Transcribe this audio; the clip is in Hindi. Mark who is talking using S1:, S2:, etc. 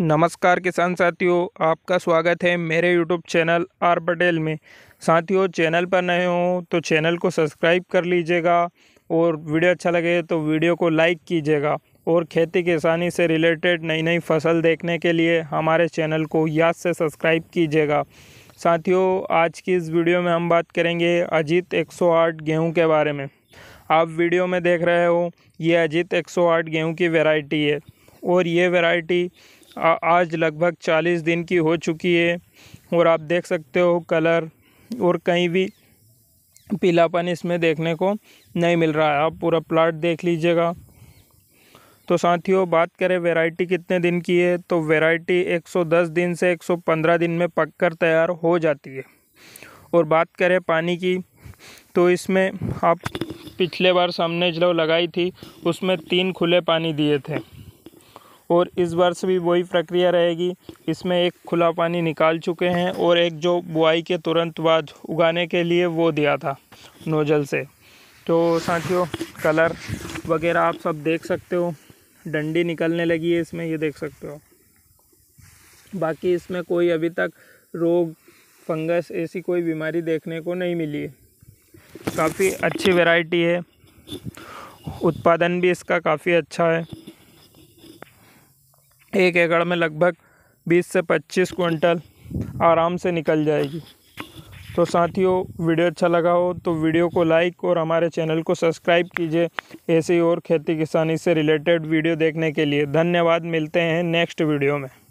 S1: नमस्कार किसान साथियों आपका स्वागत है मेरे यूट्यूब चैनल आर पटेल में साथियों चैनल पर नए हो तो चैनल को सब्सक्राइब कर लीजिएगा और वीडियो अच्छा लगे तो वीडियो को लाइक कीजिएगा और खेती किसानी से रिलेटेड नई नई फसल देखने के लिए हमारे चैनल को याद से सब्सक्राइब कीजिएगा साथियों आज की इस वीडियो में हम बात करेंगे अजीत 108 गेहूं के बारे में आप वीडियो में देख रहे हो ये अजीत 108 गेहूं की वैरायटी है और ये वैरायटी आज लगभग चालीस दिन की हो चुकी है और आप देख सकते हो कलर और कहीं भी पीलापन इसमें देखने को नहीं मिल रहा है आप पूरा प्लाट देख लीजिएगा तो साथियों बात करें वैरायटी कितने दिन की है तो वैरायटी 110 दिन से 115 दिन में पककर तैयार हो जाती है और बात करें पानी की तो इसमें आप पिछले बार सामने जो लगाई थी उसमें तीन खुले पानी दिए थे और इस वर्ष भी वही प्रक्रिया रहेगी इसमें एक खुला पानी निकाल चुके हैं और एक जो बुआई के तुरंत बाद उगाने के लिए वो दिया था नोजल से तो साथियों कलर वगैरह आप सब देख सकते हो डंडी निकलने लगी है इसमें ये देख सकते हो बाकी इसमें कोई अभी तक रोग फंगस ऐसी कोई बीमारी देखने को नहीं मिली है काफ़ी अच्छी वैरायटी है उत्पादन भी इसका काफ़ी अच्छा है एक एकड़ में लगभग 20 से 25 क्विंटल आराम से निकल जाएगी तो साथियों वीडियो अच्छा लगा हो तो वीडियो को लाइक और हमारे चैनल को सब्सक्राइब कीजिए ऐसी और खेती किसानी से रिलेटेड वीडियो देखने के लिए धन्यवाद मिलते हैं नेक्स्ट वीडियो में